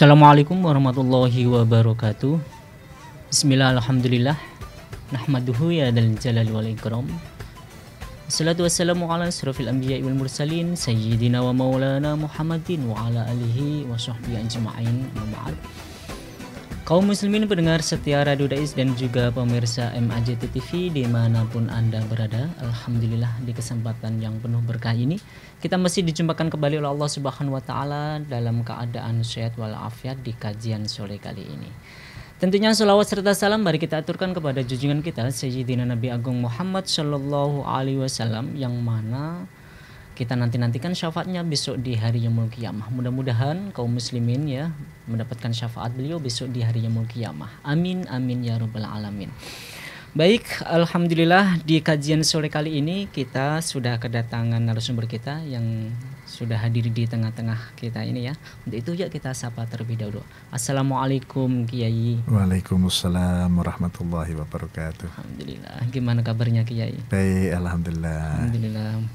Assalamualaikum warahmatullahi wabarakatuh Bismillah alhamdulillah Nahmaduhu ya dal jalal wal ikram Assalatu wassalamu ala surafil anbiya wal mursalin Sayyidina wa maulana muhammadin wa ala alihi wa sahbihi ajma'in Kaum muslimin pendengar setia Radio Dais dan juga pemirsa MAJT TV dimanapun Anda berada Alhamdulillah di kesempatan yang penuh berkah ini kita mesti dijumpakan kembali oleh Allah Subhanahu wa taala dalam keadaan sehat walafiat di kajian sore kali ini. Tentunya selawat serta salam mari kita aturkan kepada junjungan kita Sayyidina Nabi Agung Muhammad Shallallahu Alaihi Wasallam yang mana kita nanti nantikan syafaatnya besok di hari Yomul Kiamah. Mudah-mudahan kaum muslimin ya mendapatkan syafaat beliau besok di hari Yomul Kiamah. Amin amin ya robbal alamin. Baik, alhamdulillah di kajian sore kali ini kita sudah kedatangan narasumber kita yang sudah hadir di tengah-tengah kita ini ya. Untuk itu ya kita sapa terlebih dahulu. Assalamualaikum Kiai. Waalaikumsalam warahmatullahi wabarakatuh. Alhamdulillah. Gimana kabarnya Kiai? Baik, alhamdulillah. Alhamdulillah.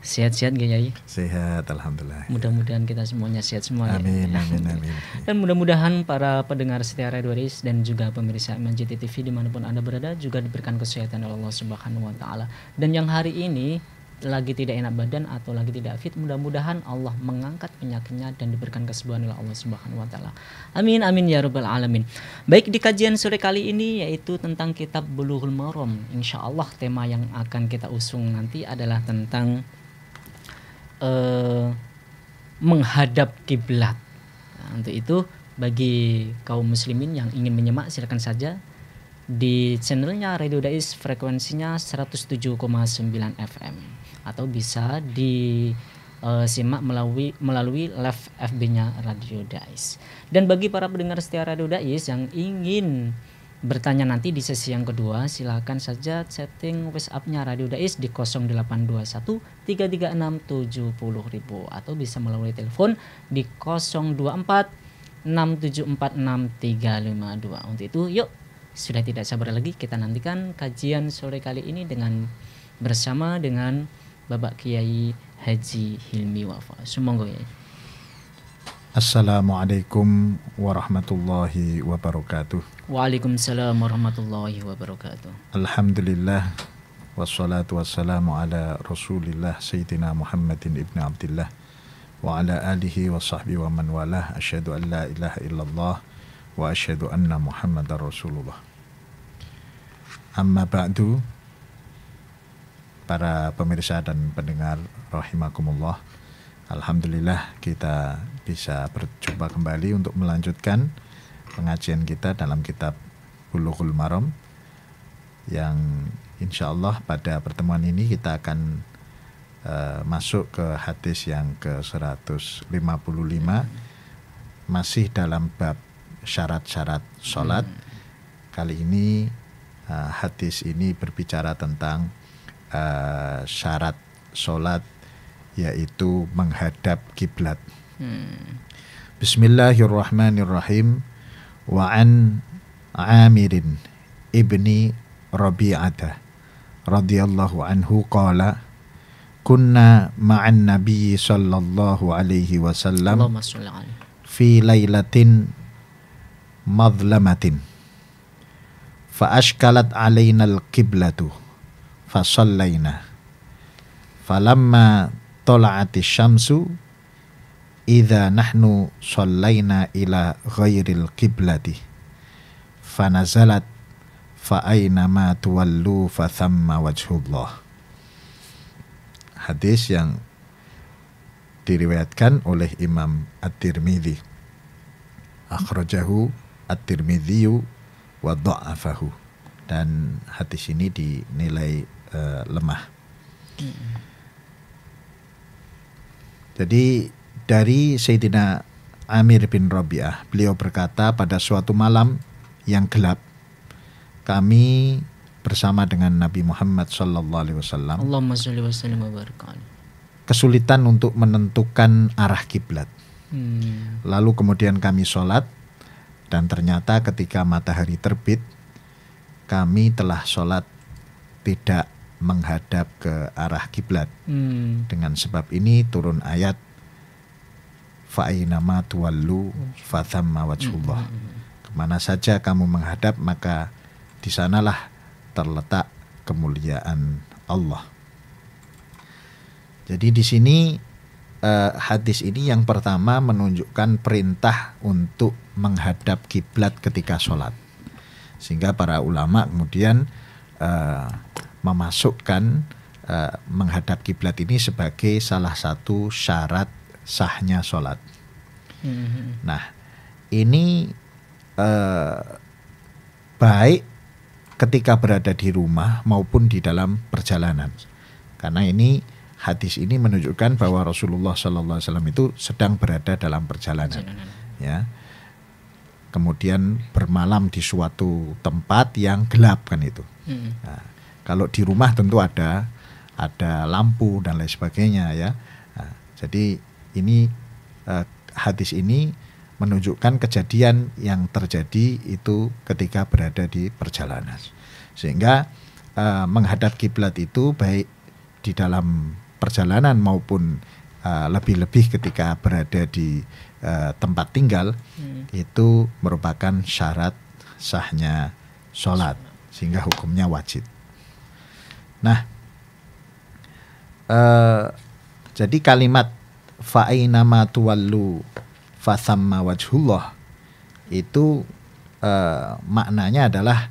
Sehat-sehat gak Yai? Sehat, Alhamdulillah. Mudah-mudahan kita semuanya sehat semua. Ya. Amin, ya. amin, amin. Dan mudah-mudahan para pendengar setia Radio dan juga pemirsa MNJT TV dimanapun Anda berada juga diberikan kesehatan oleh Allah Subhanahu Wa Taala. Dan yang hari ini lagi tidak enak badan atau lagi tidak fit, mudah-mudahan Allah mengangkat penyakitnya dan diberikan kesembuhan oleh Allah Subhanahu wa taala. Amin amin ya rabbal alamin. Baik di kajian sore kali ini yaitu tentang kitab Bulughul Maram. Insyaallah tema yang akan kita usung nanti adalah tentang Eh, menghadap kiblat. Nah, untuk itu bagi kaum muslimin yang ingin menyemak silakan saja di channelnya Radio Dais frekuensinya 107,9 FM atau bisa di uh, simak melalui melalui live FB-nya Radio Dais. Dan bagi para pendengar setia Radio Dais yang ingin bertanya nanti di sesi yang kedua, silahkan saja setting WhatsApp-nya Radio Dais di 0821 336 ribu atau bisa melalui telepon di 024 Untuk itu, yuk sudah tidak sabar lagi kita nantikan kajian sore kali ini dengan bersama dengan Bapak Kiai Haji Hilmi Wafa. Semoga ya. Assalamualaikum warahmatullahi wabarakatuh. Waalaikumsalam warahmatullahi wabarakatuh. Alhamdulillah wassalatu wassalamu ala Rasulillah Sayyidina Muhammadin ibn Abdullah wa ala alihi wa sahbihi wa man walah asyhadu an la ilaha illallah wa asyhadu anna Muhammadar Rasulullah. Amma ba'du para pemirsa dan pendengar rahimakumullah. Alhamdulillah kita bisa berjumpa kembali untuk melanjutkan pengajian kita dalam kitab Bulughul Maram yang insya Allah pada pertemuan ini kita akan uh, masuk ke hadis yang ke 155 masih dalam bab syarat-syarat sholat hmm. kali ini uh, hadis ini berbicara tentang uh, syarat sholat yaitu menghadap kiblat. Hmm. Bismillahirrahmanirrahim wa an Amirin ibni Rabi'ata radhiyallahu anhu qala kunna ma'an nabiy sallallahu alaihi wasallam fi lailatin madlamatin فأشكلت علينا القبلة فصلينا فلما tola'ati syamsu idza nahnu shallaina ila ghairil qiblati fanazalat fa aina ma tuwallu fa thamma wajhullah hadis yang diriwayatkan oleh Imam At-Tirmidzi akhrajahu At-Tirmidzi wa dha'afahu dan hadis ini dinilai uh, lemah hmm. Jadi dari Sayyidina Amir bin Rabi'ah, beliau berkata pada suatu malam yang gelap, kami bersama dengan Nabi Muhammad Sallallahu Alaihi Wasallam. Kesulitan untuk menentukan arah kiblat. Hmm. Lalu kemudian kami sholat dan ternyata ketika matahari terbit, kami telah sholat tidak menghadap ke arah kiblat. Hmm. Dengan sebab ini turun ayat fa'inama tuwallu fathamma wajhullah. Hmm. Kemana saja kamu menghadap maka di sanalah terletak kemuliaan Allah. Jadi di sini eh, hadis ini yang pertama menunjukkan perintah untuk menghadap kiblat ketika sholat, sehingga para ulama kemudian eh, memasukkan uh, menghadap kiblat ini sebagai salah satu syarat sahnya sholat. Mm-hmm. Nah, ini uh, baik ketika berada di rumah maupun di dalam perjalanan, karena ini hadis ini menunjukkan bahwa Rasulullah Sallallahu Alaihi Wasallam itu sedang berada dalam perjalanan, perjalanan. ya kemudian bermalam di suatu tempat yang gelap kan itu. Hmm. Nah, kalau di rumah tentu ada ada lampu dan lain sebagainya ya. Nah, jadi ini eh, hadis ini menunjukkan kejadian yang terjadi itu ketika berada di perjalanan. Sehingga eh, menghadap kiblat itu baik di dalam perjalanan maupun lebih lebih-lebih ketika berada di uh, tempat tinggal hmm. itu merupakan syarat sahnya sholat sehingga hukumnya wajib. Nah, eh, jadi kalimat fa'inama tuwallu fasamma wajhullah itu eh, maknanya adalah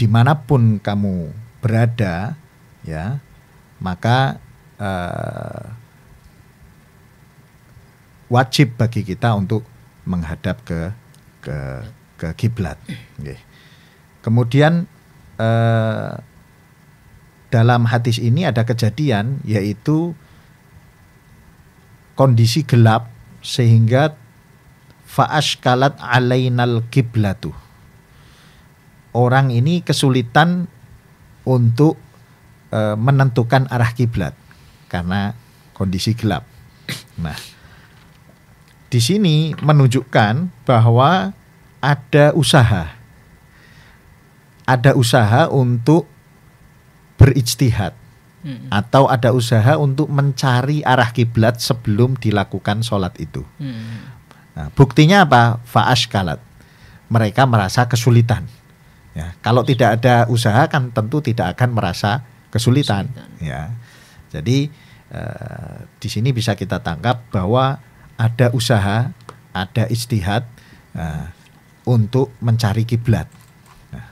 dimanapun kamu berada ya maka eh, wajib bagi kita untuk menghadap ke ke ke kiblat. Okay. Kemudian eh, dalam hadis ini ada kejadian yaitu kondisi gelap sehingga fa'ashkalat alainal kiblatu. Orang ini kesulitan untuk e, menentukan arah kiblat karena kondisi gelap. Nah, di sini menunjukkan bahwa ada usaha ada usaha untuk berijtihad hmm. atau ada usaha untuk mencari arah kiblat sebelum dilakukan sholat itu. Hmm. Nah, buktinya apa? Faaskalat. Mereka merasa kesulitan. Ya, kalau hmm. tidak ada usaha kan tentu tidak akan merasa kesulitan. kesulitan. Ya, jadi eh, di sini bisa kita tangkap bahwa ada usaha, ada istihad eh, untuk mencari kiblat. Nah,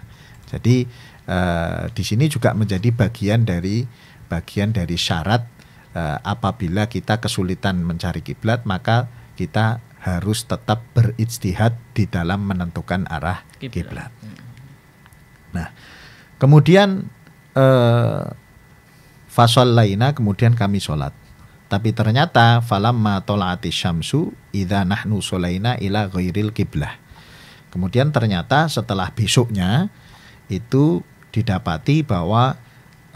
jadi Eh, di sini juga menjadi bagian dari bagian dari syarat uh, apabila kita kesulitan mencari kiblat maka kita harus tetap beristihad di dalam menentukan arah kiblat. Nah, kemudian uh, fasol laina kemudian kami sholat. Tapi ternyata ma tola'ati syamsu idha nahnu solaina ila ghairil kiblah. Kemudian ternyata setelah besoknya itu didapati bahwa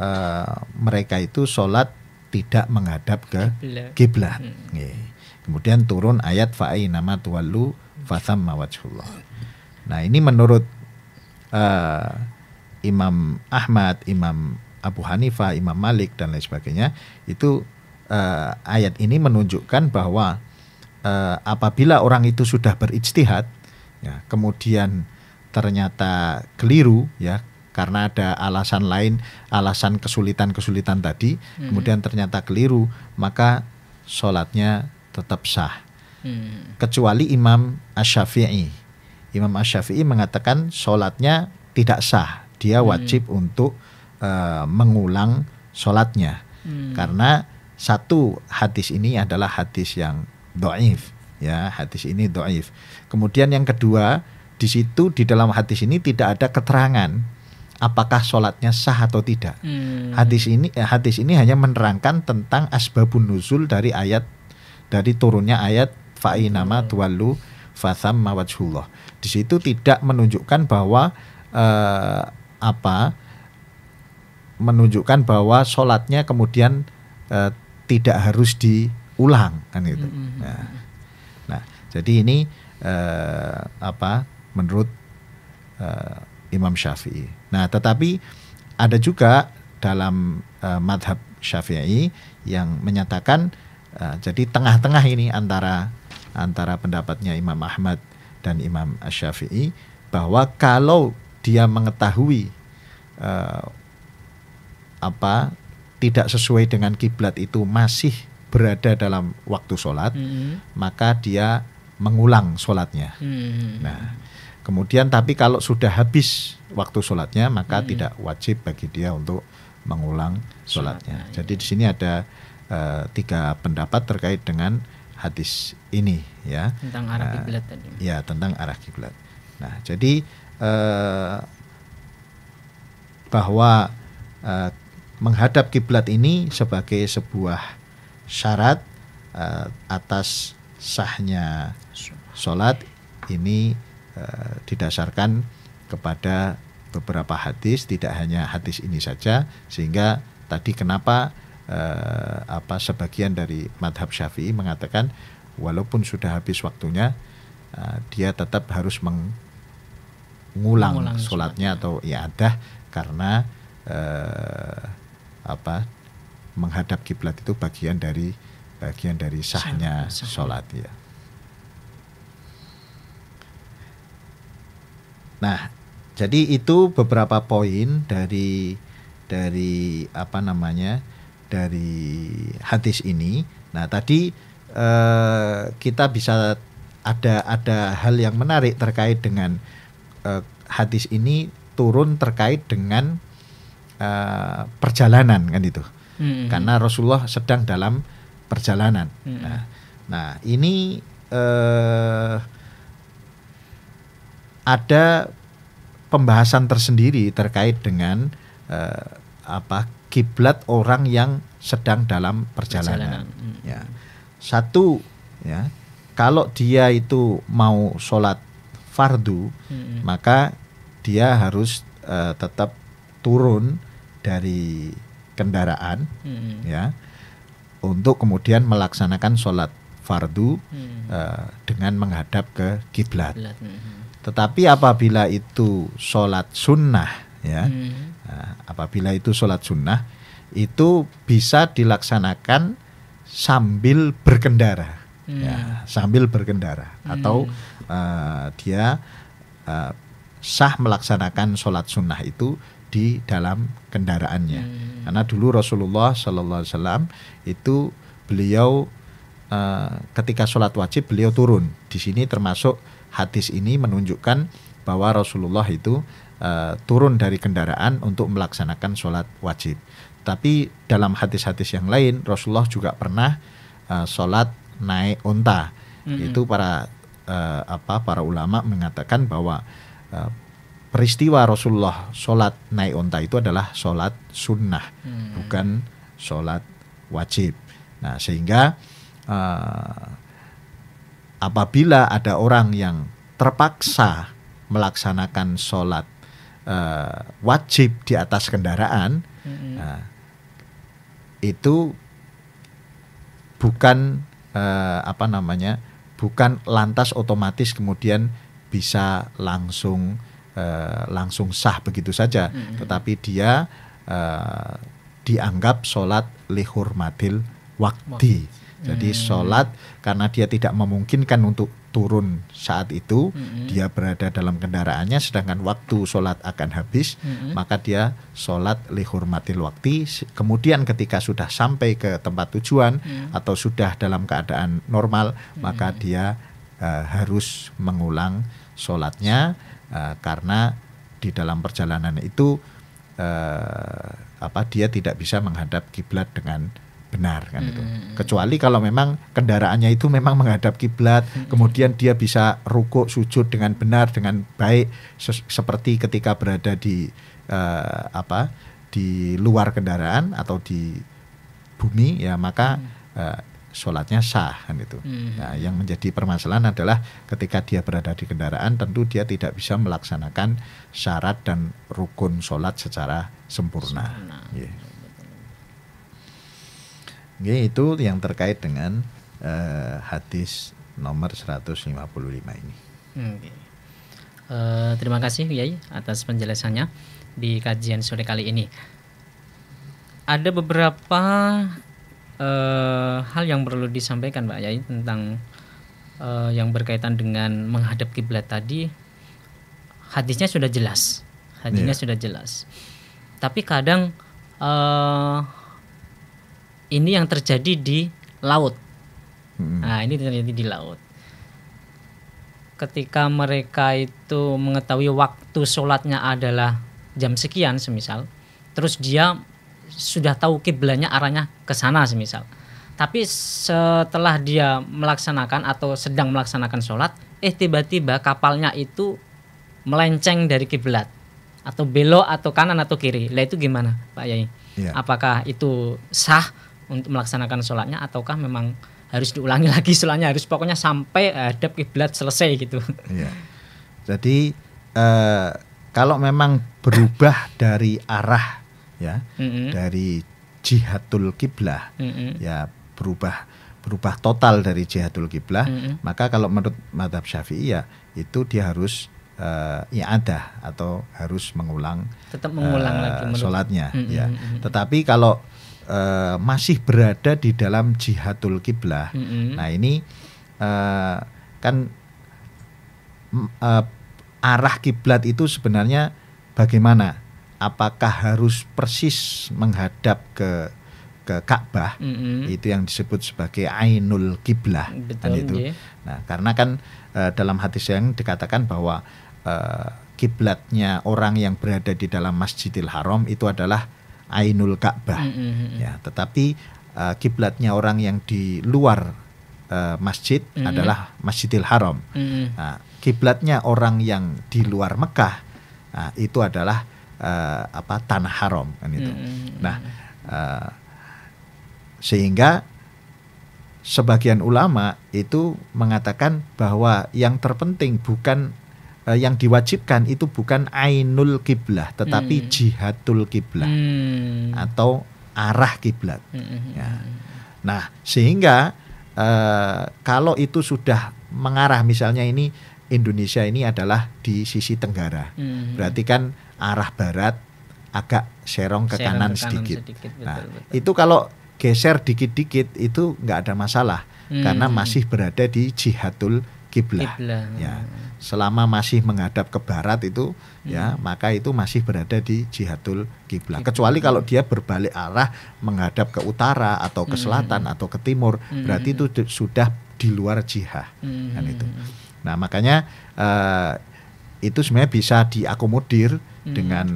uh, mereka itu sholat tidak menghadap ke kiblat. Hmm. Kemudian turun ayat fa'i nama tuwalu fatham mawajhullah. Nah, ini menurut uh, Imam Ahmad, Imam Abu Hanifah, Imam Malik dan lain sebagainya, itu uh, ayat ini menunjukkan bahwa uh, apabila orang itu sudah berijtihad ya, kemudian ternyata keliru ya karena ada alasan lain, alasan kesulitan-kesulitan tadi, hmm. kemudian ternyata keliru, maka sholatnya tetap sah. Hmm. Kecuali Imam ash shafii Imam ash shafii mengatakan sholatnya tidak sah, dia hmm. wajib hmm. untuk uh, mengulang sholatnya. Hmm. Karena satu hadis ini adalah hadis yang doif, ya hadis ini doif. Kemudian yang kedua, di situ di dalam hadis ini tidak ada keterangan apakah sholatnya sah atau tidak. Hmm. Hadis ini eh, hadis ini hanya menerangkan tentang asbabun nuzul dari ayat dari turunnya ayat fa'inama hmm. tuwalu fatham mawajhullah. Di situ tidak menunjukkan bahwa eh, apa menunjukkan bahwa sholatnya kemudian eh, tidak harus diulang kan itu. Hmm, hmm, hmm. Nah, nah, jadi ini eh, apa menurut eh, Imam Syafi'i. Nah, tetapi ada juga dalam uh, madhab Syafi'i yang menyatakan uh, jadi tengah-tengah ini antara antara pendapatnya Imam Ahmad dan Imam Syafi'i bahwa kalau dia mengetahui uh, apa tidak sesuai dengan kiblat itu masih berada dalam waktu sholat, mm -hmm. maka dia mengulang sholatnya. Mm -hmm. Nah, Kemudian tapi kalau sudah habis waktu sholatnya maka hmm. tidak wajib bagi dia untuk mengulang sholatnya. sholatnya iya. Jadi ya. di sini ada uh, tiga pendapat terkait dengan hadis ini ya. Tentang arah eh, kiblat uh, tadi. Ya tentang arah kiblat. Nah jadi uh, bahwa uh, menghadap kiblat ini sebagai sebuah syarat uh, atas sahnya sholat ini Eh, didasarkan kepada beberapa hadis tidak hanya hadis ini saja sehingga tadi kenapa eh, apa sebagian dari madhab syafi'i mengatakan walaupun sudah habis waktunya eh, dia tetap harus mengulang, mengulang sholatnya atau iadah karena eh, apa menghadap kiblat itu bagian dari bagian dari sahnya sholat ya. Nah, jadi itu beberapa poin dari dari apa namanya? dari hadis ini. Nah, tadi eh, kita bisa ada ada hal yang menarik terkait dengan eh, hadis ini turun terkait dengan eh, perjalanan kan itu. hmm. Karena Rasulullah sedang dalam perjalanan. hmm. Nah, nah ini eh ada pembahasan tersendiri terkait dengan uh, apa kiblat orang yang sedang dalam perjalanan. perjalanan. Hmm. Ya. Satu ya, kalau dia itu mau sholat fardu, hmm. maka dia harus uh, tetap turun dari kendaraan, hmm. ya, untuk kemudian melaksanakan sholat fardu hmm. uh, dengan menghadap ke kiblat. Hmm. Tetapi apabila itu sholat sunnah, ya, hmm. Nah, apabila itu sholat sunnah, itu bisa dilaksanakan sambil berkendara, hmm. ya, sambil berkendara, hmm. atau uh, dia uh, sah melaksanakan sholat sunnah itu di dalam kendaraannya. Hmm. Karena dulu Rasulullah saw itu beliau uh, ketika sholat wajib beliau turun. Di sini termasuk hadis ini menunjukkan bahwa Rasulullah itu uh, turun dari kendaraan untuk melaksanakan sholat wajib. Tapi dalam hadis-hadis yang lain Rasulullah juga pernah uh, sholat naik unta. Mm-hmm. Itu para uh, apa para ulama mengatakan bahwa uh, peristiwa Rasulullah sholat naik unta itu adalah sholat sunnah, mm-hmm. bukan sholat wajib. Nah sehingga uh, apabila ada orang yang terpaksa melaksanakan sholat uh, wajib di atas kendaraan mm-hmm. uh, itu bukan uh, apa namanya bukan lantas otomatis kemudian bisa langsung uh, langsung sah begitu saja mm-hmm. tetapi dia uh, dianggap sholat lihur wakti. wakti jadi hmm. sholat karena dia tidak memungkinkan untuk turun saat itu, hmm. dia berada dalam kendaraannya, sedangkan waktu sholat akan habis, hmm. maka dia sholat lihurmatil waktu. Kemudian ketika sudah sampai ke tempat tujuan hmm. atau sudah dalam keadaan normal, hmm. maka dia uh, harus mengulang sholatnya uh, karena di dalam perjalanan itu uh, apa dia tidak bisa menghadap kiblat dengan benar kan hmm. itu. Hmm, hmm. Kecuali kalau memang kendaraannya itu memang menghadap kiblat, hmm, hmm. kemudian dia bisa rukuk sujud dengan benar dengan baik seperti ketika berada di uh, apa di luar kendaraan atau di bumi ya maka hmm. uh, sholatnya sah kan itu. Hmm. Nah, yang menjadi permasalahan adalah ketika dia berada di kendaraan, tentu dia tidak bisa melaksanakan syarat dan rukun sholat secara sempurna. sempurna. Yeah. Oke, itu yang terkait dengan uh, hadis nomor 155 ini. Hmm, okay. Eh, terima kasih Yai atas penjelasannya di kajian sore kali ini. Ada beberapa uh, hal yang perlu disampaikan Pak Yai tentang uh, yang berkaitan dengan menghadap kiblat tadi. Hadisnya sudah jelas, hadisnya yeah. sudah jelas. Tapi kadang uh, ini yang terjadi di laut. Hmm. Nah, ini terjadi di laut. Ketika mereka itu mengetahui waktu sholatnya adalah jam sekian, semisal, terus dia sudah tahu kiblatnya arahnya ke sana, semisal. Tapi setelah dia melaksanakan atau sedang melaksanakan sholat, eh tiba-tiba kapalnya itu melenceng dari kiblat atau belok atau kanan atau kiri. Lah itu gimana, Pak Yai? Ya. Apakah itu sah untuk melaksanakan sholatnya ataukah memang harus diulangi lagi sholatnya harus pokoknya sampai eh, hadap kiblat selesai gitu. ya. Jadi uh, kalau memang berubah dari arah ya mm -hmm. dari jihadul kiblah mm -hmm. ya berubah berubah total dari jihadul kiblah mm -hmm. maka kalau menurut madhab syafi'i ya itu dia harus uh, eh, ada atau harus mengulang tetap mengulang uh, lagi sholatnya mm -hmm. ya tetapi kalau Eh, masih berada di dalam jihadul kiblah. Mm -hmm. Nah ini uh, kan uh, arah kiblat itu sebenarnya bagaimana? Apakah harus persis menghadap ke ke Ka'bah? Mm -hmm. Itu yang disebut sebagai ainul kiblah. Kan Betul. Kan itu. Nah karena kan uh, dalam hadis yang dikatakan bahwa uh, kiblatnya orang yang berada di dalam Masjidil Haram itu adalah Ainul Ka'bah. Mm -hmm. Ya, tetapi uh, kiblatnya orang yang di luar uh, masjid mm -hmm. adalah Masjidil Haram. Mm -hmm. nah, kiblatnya orang yang di luar Mekah nah, itu adalah uh, apa tanah haram kan itu. Mm -hmm. Nah, uh, sehingga sebagian ulama itu mengatakan bahwa yang terpenting bukan uh, yang diwajibkan itu bukan ainul kiblah tetapi hmm. jihadul kiblah hmm. atau arah kiblat. Hmm, hmm, hmm. Ya. Hmm. Nah, sehingga uh, kalau itu sudah mengarah misalnya ini Indonesia ini adalah di sisi tenggara. Hmm. Berarti kan arah barat agak serong ke, serong kanan, sedikit. sedikit nah, betul, nah, betul. itu kalau geser dikit-dikit itu nggak ada masalah hmm. karena masih berada di jihadul kiblat. Ya. Selama masih menghadap ke barat itu hmm. ya, maka itu masih berada di jihadul kiblat. Kecuali kalau dia berbalik arah menghadap ke utara atau ke hmm. selatan hmm. atau ke timur, hmm. berarti itu sudah di luar jihad. Hmm. Kan itu. Nah, makanya uh, itu sebenarnya bisa diakomodir hmm. dengan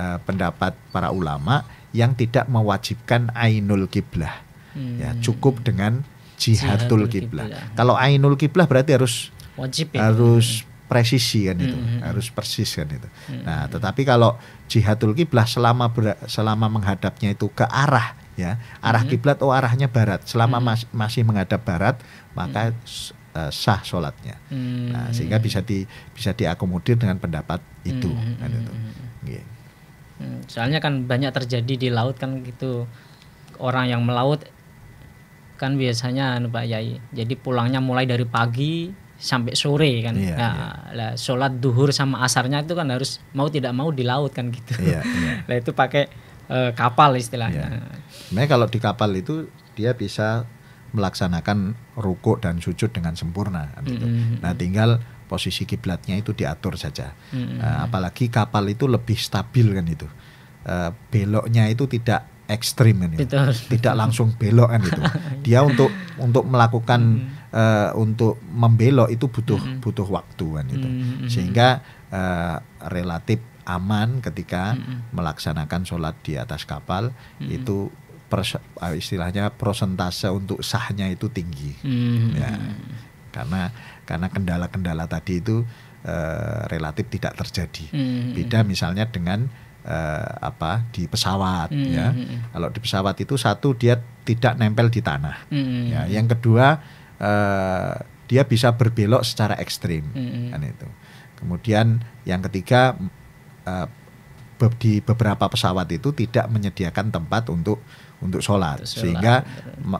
uh, pendapat para ulama yang tidak mewajibkan ainul kiblah. Ya, hmm. Ya, cukup dengan jihatul kiblah. Kalau ainul kiblah berarti harus wajib ya. harus hmm. presisi kan itu, mm-hmm. harus persis kan itu. hmm Nah, tetapi kalau jihatul kiblah selama ber, selama menghadapnya itu ke arah ya, arah hmm kiblat oh arahnya barat. Selama mm-hmm. mas, masih menghadap barat, maka hmm eh, sah sholatnya. hmm Nah, sehingga bisa di bisa diakomodir dengan pendapat itu hmm kan itu. Yeah. Soalnya kan banyak terjadi di laut kan gitu orang yang melaut kan biasanya anu, Pak Yai. Jadi pulangnya mulai dari pagi sampai sore kan. Iya, nah, iya. Lah sholat duhur sama asarnya itu kan harus mau tidak mau di laut kan gitu. Iya, iya. Lah itu pakai e, kapal istilahnya. Iya. Nah kalau di kapal itu dia bisa melaksanakan ruko dan sujud dengan sempurna kan gitu. Mm -hmm. Nah, tinggal posisi kiblatnya itu diatur saja. Mm -hmm. uh, apalagi kapal itu lebih stabil kan itu. Uh, beloknya itu tidak ekstrim ini Tidak langsung belok kan itu. Dia untuk untuk melakukan uh, untuk membelok itu butuh mm-hmm. butuh waktu kan itu. Mm-hmm. Sehingga uh, relatif aman ketika melaksanakan sholat di atas kapal itu pers eh, istilahnya prosentase untuk sahnya itu tinggi. Ya. Karena karena kendala-kendala tadi itu uh, relatif tidak terjadi. Beda misalnya dengan eh, apa di pesawat hmm. ya. Hmm, hmm. Kalau di pesawat itu satu dia tidak nempel di tanah. Hmm. hmm ya, yang kedua eh, dia bisa berbelok secara ekstrim hmm. kan itu. Kemudian yang ketiga eh, di beberapa pesawat itu tidak menyediakan tempat untuk untuk sholat, sholat. sehingga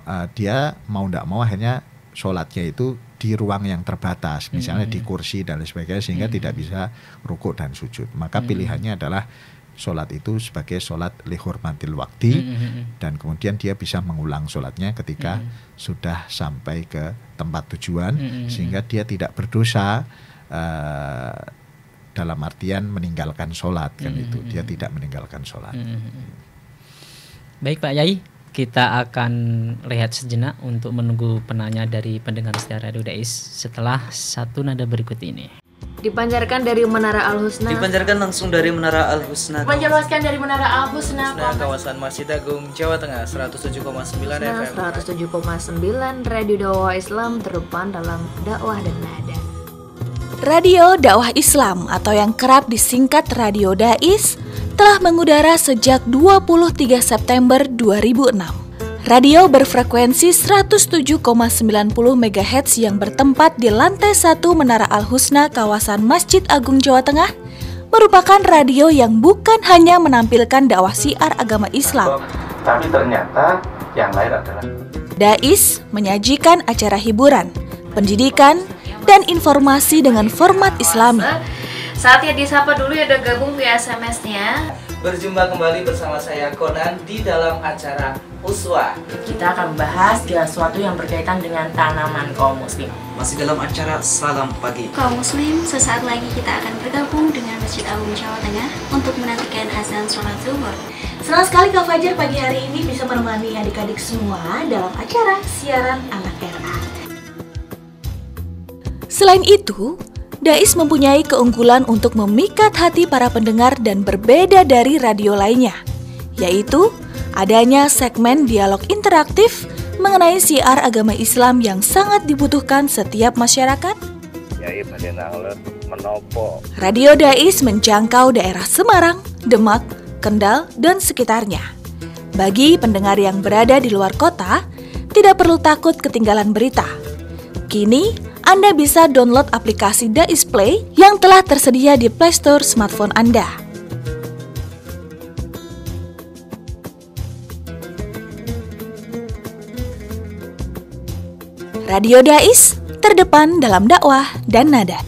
eh, dia mau tidak mau akhirnya sholatnya itu di ruang yang terbatas, misalnya mm -hmm. di kursi dan lain sebagainya, sehingga mm -hmm. tidak bisa rukuk dan sujud. Maka mm -hmm. pilihannya adalah sholat itu sebagai sholat lihormatil wakti mm -hmm. dan kemudian dia bisa mengulang sholatnya ketika mm -hmm. sudah sampai ke tempat tujuan mm -hmm. sehingga dia tidak berdosa uh, dalam artian meninggalkan sholat kan mm -hmm. itu dia tidak meninggalkan sholat. Mm -hmm. Baik Pak Yai, kita akan lihat sejenak untuk menunggu penanya dari pendengar setia Radio Dais setelah satu nada berikut ini. Dipancarkan dari Menara Al Husna. Dipancarkan langsung dari Menara Al Husna. Menjelaskan dari Menara Al Husna. Husna kawasan Masjid Agung Jawa Tengah 107,9 FM. 107,9 Radio Dakwah Islam terdepan dalam dakwah dan nada. Radio Dakwah Islam atau yang kerap disingkat Radio Dais telah mengudara sejak 23 September 2006. Radio berfrekuensi 107,90 MHz yang bertempat di lantai 1 Menara Al-Husna kawasan Masjid Agung Jawa Tengah merupakan radio yang bukan hanya menampilkan dakwah siar agama Islam. Tapi ternyata yang lain adalah Dais menyajikan acara hiburan, pendidikan, dan informasi dengan format Islami. Saatnya disapa dulu ya udah gabung via SMS-nya. Berjumpa kembali bersama saya Konan di dalam acara Uswa. Kita akan membahas segala sesuatu yang berkaitan dengan tanaman kaum muslim. Masih dalam acara Salam Pagi. Kaum muslim, sesaat lagi kita akan bergabung dengan Masjid Agung Jawa Tengah untuk menantikan azan sholat zuhur. Senang sekali Kak Fajar pagi hari ini bisa menemani adik-adik semua dalam acara siaran anak RA. Selain itu, Dais mempunyai keunggulan untuk memikat hati para pendengar dan berbeda dari radio lainnya, yaitu adanya segmen dialog interaktif mengenai siar agama Islam yang sangat dibutuhkan setiap masyarakat? Radio Dais menjangkau daerah Semarang, Demak, Kendal, dan sekitarnya. Bagi pendengar yang berada di luar kota, tidak perlu takut ketinggalan berita. Kini, Anda bisa download aplikasi Dais Play yang telah tersedia di Play Store smartphone Anda. Radio Dais terdepan dalam dakwah dan nada.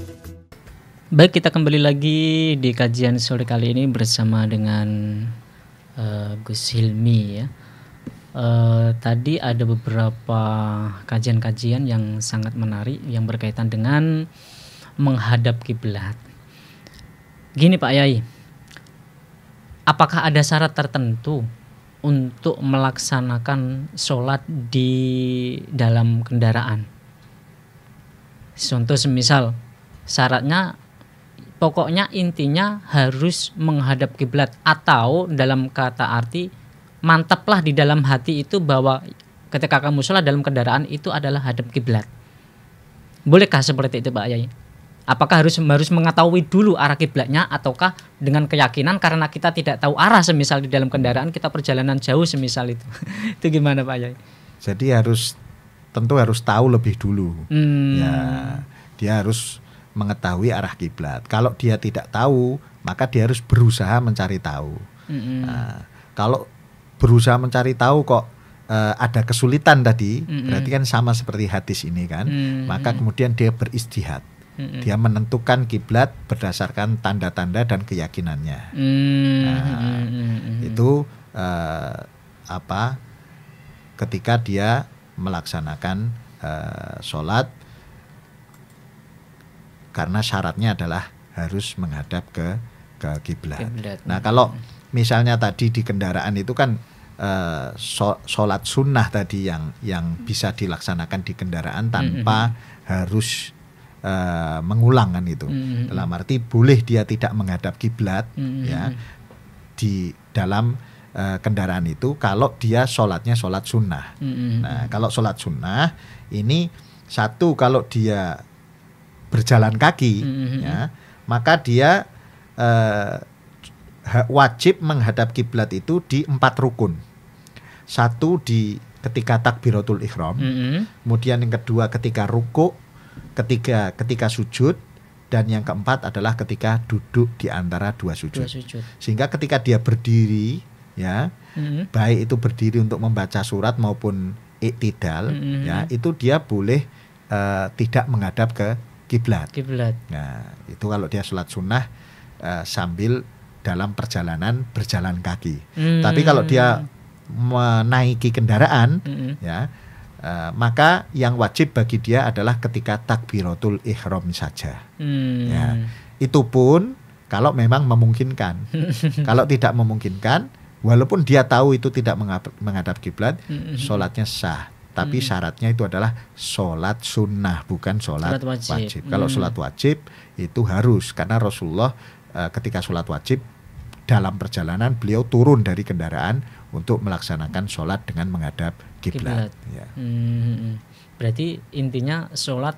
Baik, kita kembali lagi di kajian sore kali ini bersama dengan uh, Gus Hilmi ya. Uh, tadi ada beberapa kajian-kajian yang sangat menarik yang berkaitan dengan menghadap kiblat. Gini Pak Yai, apakah ada syarat tertentu untuk melaksanakan sholat di dalam kendaraan. Contoh semisal syaratnya pokoknya intinya harus menghadap kiblat atau dalam kata arti mantaplah di dalam hati itu bahwa ketika kamu sholat dalam kendaraan itu adalah hadap kiblat. Bolehkah seperti itu Pak Yai? Apakah harus harus mengetahui dulu arah kiblatnya ataukah dengan keyakinan karena kita tidak tahu arah semisal di dalam kendaraan kita perjalanan jauh semisal itu. itu gimana Pak Yai? Jadi harus tentu harus tahu lebih dulu. Hmm. Ya, dia harus mengetahui arah kiblat. Kalau dia tidak tahu, maka dia harus berusaha mencari tahu. Hmm. Nah, kalau berusaha mencari tahu kok uh, ada kesulitan tadi, mm berarti kan sama seperti hadis ini kan. Mm Maka kemudian dia beristihad hmm Dia menentukan kiblat berdasarkan tanda-tanda dan keyakinannya. Mm-hmm. Nah, mm-hmm. Itu uh, apa? Ketika dia melaksanakan uh, sholat, karena syaratnya adalah harus menghadap ke ke kiblat. Nah kalau mm-hmm. misalnya tadi di kendaraan itu kan Uh, sholat sunnah tadi yang yang bisa dilaksanakan di kendaraan tanpa mm -hmm. harus uh, eh, mengulang kan itu. Mm -hmm. Dalam arti boleh dia tidak menghadap kiblat mm -hmm. ya hmm. di dalam uh, kendaraan itu kalau dia sholatnya sholat sunnah. Mm -hmm. Nah kalau sholat sunnah ini satu kalau dia berjalan kaki mm -hmm. ya maka dia uh, wajib menghadap kiblat itu di empat rukun. Satu di ketika takbiratul ihram, mm -hmm. kemudian yang kedua ketika rukuk, Ketiga, ketika sujud dan yang keempat adalah ketika duduk di antara dua sujud. Dua sujud. Sehingga ketika dia berdiri ya, mm-hmm. baik itu berdiri untuk membaca surat maupun iktidal mm-hmm. ya, itu dia boleh uh, tidak menghadap ke kiblat. Kiblat. Nah, itu kalau dia sholat sunnah uh, sambil dalam perjalanan berjalan kaki. Mm-hmm. Tapi kalau dia menaiki kendaraan mm-hmm. ya Uh, maka yang wajib bagi dia adalah ketika takbiratul ihram saja. Hmm. Ya. Itu pun kalau memang memungkinkan. kalau tidak memungkinkan, walaupun dia tahu itu tidak menghadap kiblat, hmm. sholatnya sah. Tapi hmm. syaratnya itu adalah sholat sunnah, bukan sholat, sholat wajib. wajib. Kalau hmm. sholat wajib itu harus karena Rasulullah uh, ketika sholat wajib dalam perjalanan beliau turun dari kendaraan untuk melaksanakan sholat dengan menghadap kiblat. Ya. Hmm, berarti intinya sholat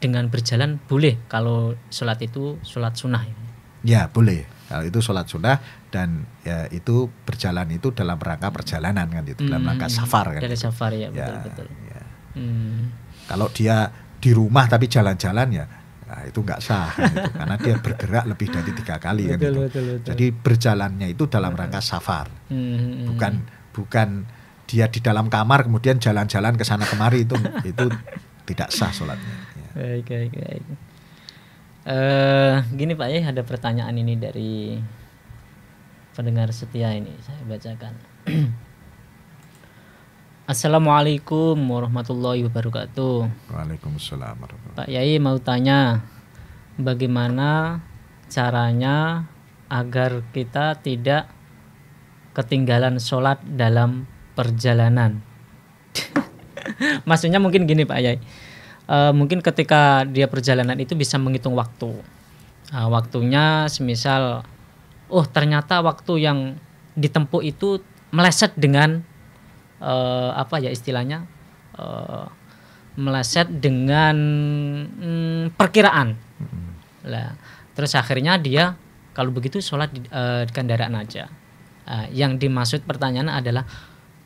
dengan berjalan boleh kalau sholat itu sholat sunnah. Ya, ya boleh. Kalau itu sholat sunnah dan ya, itu berjalan itu dalam rangka perjalanan kan itu dalam rangka hmm, safar kan. Dari gitu. safar ya, ya betul betul. Ya. Hmm. Kalau dia di rumah tapi jalan-jalan ya Nah, itu nggak sah gitu, karena dia bergerak lebih dari tiga kali kan, betul, kan Betul, betul. Jadi berjalannya itu dalam rangka safar, hmm, bukan bukan dia di dalam kamar kemudian jalan-jalan ke sana kemari itu itu tidak sah sholatnya. Ya. Baik, baik, baik. Uh, gini Pak ya ada pertanyaan ini dari pendengar setia ini saya bacakan. Assalamualaikum warahmatullahi wabarakatuh. Waalaikumsalam Pak Yai mau tanya, bagaimana caranya agar kita tidak ketinggalan sholat dalam perjalanan? Maksudnya mungkin gini Pak Yai, e, mungkin ketika dia perjalanan itu bisa menghitung waktu. Nah, waktunya semisal, oh ternyata waktu yang ditempuh itu meleset dengan uh, apa ya istilahnya uh, meleset dengan mm, perkiraan lah terus akhirnya dia kalau begitu sholat di uh, kendaraan aja uh, yang dimaksud pertanyaan adalah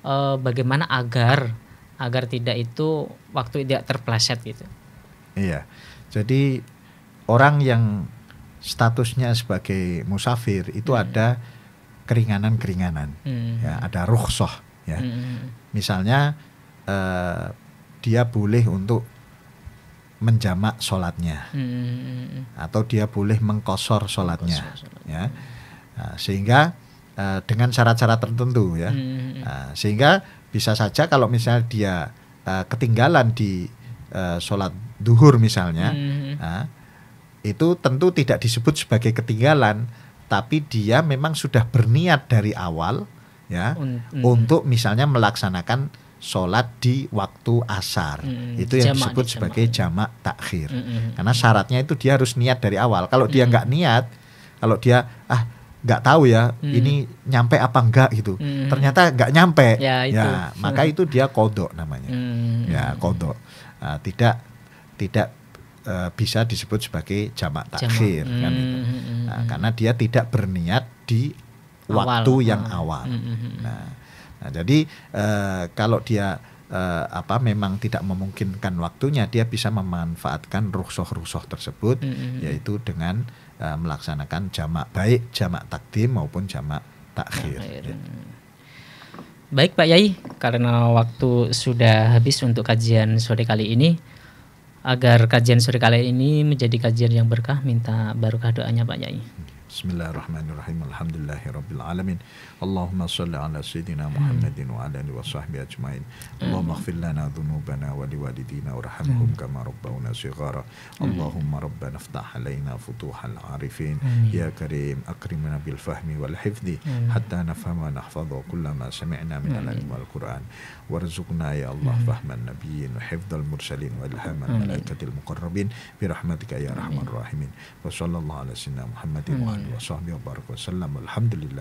uh, bagaimana agar agar tidak itu waktu tidak terpleset gitu iya jadi orang yang statusnya sebagai musafir itu hmm. ada keringanan-keringanan hmm. ya ada rukhsah ya hmm. misalnya uh, dia boleh untuk menjamak sholatnya hmm. atau dia boleh mengkosor sholatnya ya Uh, sehingga uh, dengan syarat-syarat tertentu ya hmm. Uh, sehingga bisa saja kalau misalnya dia uh, ketinggalan di uh, sholat duhur misalnya hmm. uh, itu tentu tidak disebut sebagai ketinggalan tapi dia memang sudah berniat dari awal ya mm, untuk misalnya melaksanakan sholat di waktu asar mm, itu yang jama, disebut jama. sebagai jamak takhir mm, mm, karena syaratnya itu dia harus niat dari awal kalau mm, dia nggak niat kalau dia ah nggak tahu ya mm. ini nyampe apa enggak gitu mm. ternyata nggak nyampe ya, ya maka itu dia kodok namanya mm. ya kodok nah, tidak tidak eh, bisa disebut sebagai jamak takhir jama. kan mm. Nah, karena dia tidak berniat di awal. waktu yang hmm. awal. Hmm. hmm, hmm. Nah, nah, jadi uh, kalau dia uh, apa memang tidak memungkinkan waktunya, dia bisa memanfaatkan rusuh-rusuh tersebut, hmm. hmm yaitu dengan uh, melaksanakan jamak baik, jamak takdim maupun jamak takhir. Ya. Baik Pak Yai, karena waktu sudah habis untuk kajian sore kali ini, agar kajian sore kali ini menjadi kajian yang berkah, minta barokah doanya Pak Yai. بسم الله الرحمن الرحيم الحمد لله رب العالمين اللهم صل على سيدنا محمد وعلى اله وصحبه اجمعين اللهم اغفر لنا ذنوبنا ولوالدينا وارحمهم كما ربونا صغارا اللهم ربنا افتح علينا فتوح العارفين يا كريم اكرمنا بالفهم والحفظ حتى نفهم ونحفظ كل ما سمعنا من العلم والقران وارزقنا يا الله فهم النبيين وحفظ المرسلين والهام الملائكه المقربين برحمتك يا ارحم الراحمين وصلى الله على سيدنا محمد وعلى alihi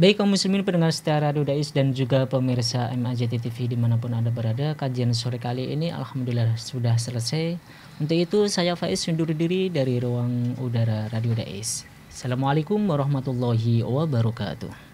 Baik kaum muslimin pendengar setia Radio Dais dan juga pemirsa MAJT TV dimanapun Anda berada Kajian sore kali ini Alhamdulillah sudah selesai Untuk itu saya Faiz undur diri dari ruang udara Radio Dais Assalamualaikum warahmatullahi wabarakatuh